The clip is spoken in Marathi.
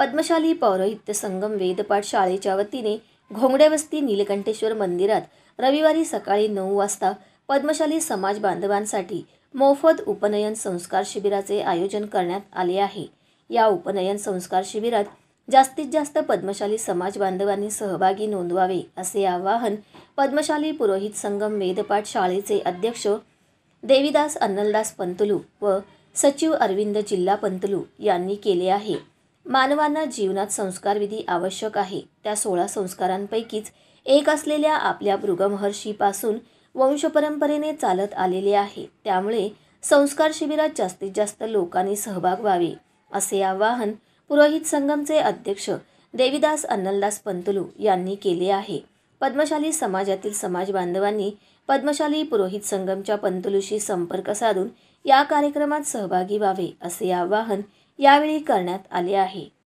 पद्मशाली पौरोहित्य संगम वेदपाठ शाळेच्या वतीने घोंगड्यावस्ती नीलकंठेश्वर मंदिरात रविवारी सकाळी नऊ वाजता पद्मशाली समाज बांधवांसाठी मोफत उपनयन संस्कार शिबिराचे आयोजन करण्यात आले आहे या उपनयन संस्कार शिबिरात जास्तीत जास्त पद्मशाली समाज बांधवांनी सहभागी नोंदवावे असे आवाहन पद्मशाली पुरोहित संगम वेदपाठ शाळेचे अध्यक्ष देवीदास अन्नलदास पंतलू व सचिव अरविंद जिल्हा पंतलू यांनी केले आहे मानवांना जीवनात संस्कारविधी आवश्यक आहे त्या सोळा संस्कारांपैकीच एक असलेल्या आपल्या वंश वंशपरंपरेने चालत आलेले आहे त्यामुळे संस्कार शिबिरात जास्तीत जास्त लोकांनी सहभाग व्हावे असे आवाहन पुरोहित संगमचे अध्यक्ष देवीदास अन्नलदास पंतलू यांनी केले आहे पद्मशाली समाजातील समाज बांधवांनी पद्मशाली पुरोहित संगमच्या पंतलूशी संपर्क साधून या कार्यक्रमात सहभागी व्हावे असे आवाहन यावेळी करण्यात आले आहे